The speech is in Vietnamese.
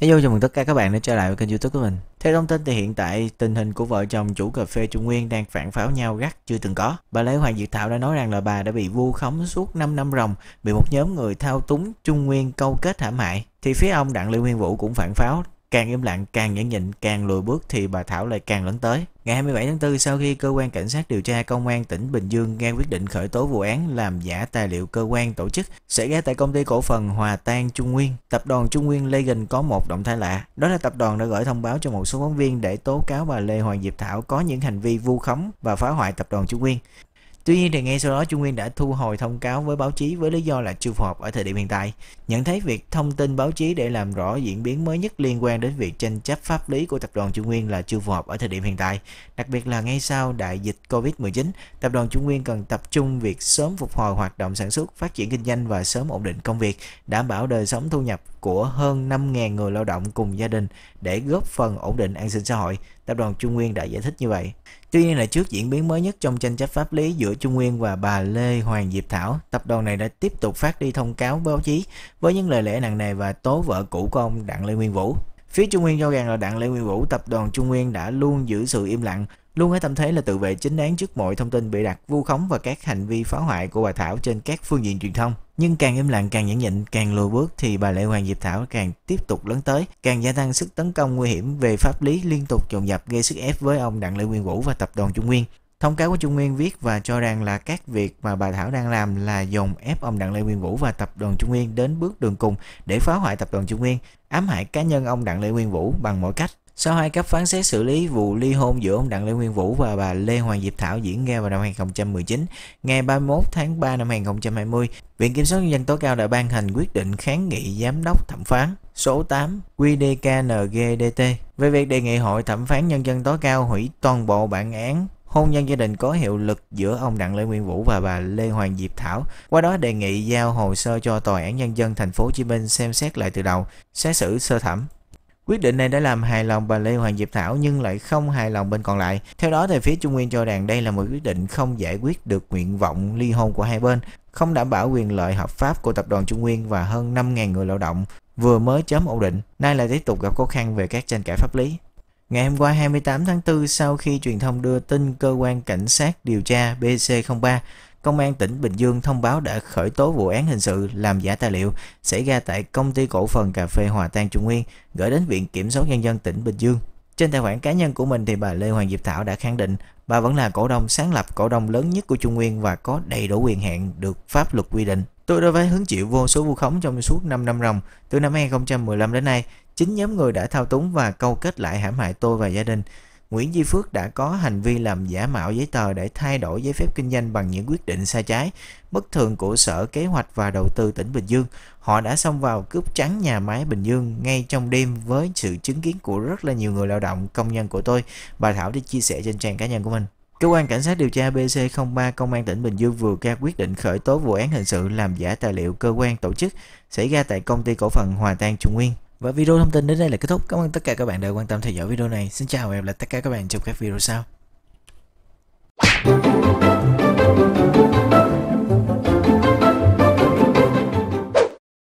Hello chào mừng tất cả các bạn đã trở lại với kênh youtube của mình Theo thông tin thì hiện tại tình hình của vợ chồng chủ cà phê Trung Nguyên đang phản pháo nhau gắt chưa từng có Bà Lê Hoàng Diệu Thảo đã nói rằng là bà đã bị vu khống suốt 5 năm ròng Bị một nhóm người thao túng Trung Nguyên câu kết hãm hại Thì phía ông Đặng Lê Nguyên Vũ cũng phản pháo Càng im lặng, càng nhẫn nhịn, càng lùi bước thì bà Thảo lại càng lớn tới. Ngày 27 tháng 4, sau khi cơ quan cảnh sát điều tra công an tỉnh Bình Dương nghe quyết định khởi tố vụ án làm giả tài liệu cơ quan tổ chức xảy ra tại công ty cổ phần Hòa Tan Trung Nguyên, tập đoàn Trung Nguyên Legend có một động thái lạ. Đó là tập đoàn đã gửi thông báo cho một số phóng viên để tố cáo bà Lê Hoàng Diệp Thảo có những hành vi vu khống và phá hoại tập đoàn Trung Nguyên. Tuy nhiên thì ngay sau đó Trung Nguyên đã thu hồi thông cáo với báo chí với lý do là chưa phù hợp ở thời điểm hiện tại. Nhận thấy việc thông tin báo chí để làm rõ diễn biến mới nhất liên quan đến việc tranh chấp pháp lý của tập đoàn Trung Nguyên là chưa phù hợp ở thời điểm hiện tại, đặc biệt là ngay sau đại dịch Covid-19, tập đoàn Trung Nguyên cần tập trung việc sớm phục hồi hoạt động sản xuất, phát triển kinh doanh và sớm ổn định công việc, đảm bảo đời sống thu nhập của hơn 5.000 người lao động cùng gia đình để góp phần ổn định an sinh xã hội, Tập đoàn Trung Nguyên đã giải thích như vậy. Tuy nhiên là trước diễn biến mới nhất trong tranh chấp pháp lý giữa Trung Nguyên và bà Lê Hoàng Diệp Thảo, tập đoàn này đã tiếp tục phát đi thông cáo báo chí với những lời lẽ nặng nề và tố vợ cũ của ông Đặng Lê Nguyên Vũ. Phía Trung Nguyên cho rằng là Đặng Lê Nguyên Vũ, tập đoàn Trung Nguyên đã luôn giữ sự im lặng, luôn ở tâm thế là tự vệ chính đáng trước mọi thông tin bị đặt vu khống và các hành vi phá hoại của bà Thảo trên các phương diện truyền thông. Nhưng càng im lặng, càng nhẫn nhịn, càng lùi bước thì bà Lệ Hoàng Diệp Thảo càng tiếp tục lớn tới, càng gia tăng sức tấn công nguy hiểm về pháp lý liên tục dồn dập gây sức ép với ông Đặng Lê Nguyên Vũ và tập đoàn Trung Nguyên. Thông cáo của Trung Nguyên viết và cho rằng là các việc mà bà Thảo đang làm là dồn ép ông Đặng Lê Nguyên Vũ và tập đoàn Trung Nguyên đến bước đường cùng để phá hoại tập đoàn Trung Nguyên, ám hại cá nhân ông Đặng Lê Nguyên Vũ bằng mọi cách. Sau hai cấp phán xét xử lý vụ ly hôn giữa ông Đặng Lê Nguyên Vũ và bà Lê Hoàng Diệp Thảo diễn ra vào năm 2019, ngày 31 tháng 3 năm 2020, Viện Kiểm sát Nhân dân tối cao đã ban hành quyết định kháng nghị giám đốc thẩm phán số 8 QDKNGDT về việc đề nghị Hội thẩm phán Nhân dân tối cao hủy toàn bộ bản án hôn nhân gia đình có hiệu lực giữa ông Đặng Lê Nguyên Vũ và bà Lê Hoàng Diệp Thảo. Qua đó đề nghị giao hồ sơ cho tòa án nhân dân thành phố Hồ Chí Minh xem xét lại từ đầu, xét xử sơ thẩm. Quyết định này đã làm hài lòng bà Lê Hoàng Diệp Thảo nhưng lại không hài lòng bên còn lại. Theo đó, thì phía Trung Nguyên cho rằng đây là một quyết định không giải quyết được nguyện vọng ly hôn của hai bên, không đảm bảo quyền lợi hợp pháp của tập đoàn Trung Nguyên và hơn 5.000 người lao động vừa mới chấm ổn định, nay lại tiếp tục gặp khó khăn về các tranh cãi pháp lý. Ngày hôm qua 28 tháng 4, sau khi truyền thông đưa tin cơ quan cảnh sát điều tra BC03 Công an tỉnh Bình Dương thông báo đã khởi tố vụ án hình sự làm giả tài liệu xảy ra tại công ty cổ phần cà phê Hòa Tan Trung Nguyên, gửi đến Viện Kiểm soát Nhân dân tỉnh Bình Dương. Trên tài khoản cá nhân của mình thì bà Lê Hoàng Diệp Thảo đã khẳng định bà vẫn là cổ đông sáng lập cổ đông lớn nhất của Trung Nguyên và có đầy đủ quyền hạn được pháp luật quy định. Tôi đã phải hứng chịu vô số vu khống trong suốt 5 năm ròng, từ năm 2015 đến nay, chính nhóm người đã thao túng và câu kết lại hãm hại tôi và gia đình. Nguyễn Di Phước đã có hành vi làm giả mạo giấy tờ để thay đổi giấy phép kinh doanh bằng những quyết định sai trái, bất thường của Sở Kế hoạch và Đầu tư tỉnh Bình Dương. Họ đã xông vào cướp trắng nhà máy Bình Dương ngay trong đêm với sự chứng kiến của rất là nhiều người lao động, công nhân của tôi. Bà Thảo đã chia sẻ trên trang cá nhân của mình. Cơ quan Cảnh sát điều tra BC03 Công an tỉnh Bình Dương vừa ra quyết định khởi tố vụ án hình sự làm giả tài liệu cơ quan tổ chức xảy ra tại công ty cổ phần Hòa Tan Trung Nguyên. Và video thông tin đến đây là kết thúc. Cảm ơn tất cả các bạn đã quan tâm theo dõi video này. Xin chào và hẹn gặp lại tất cả các bạn trong các video sau.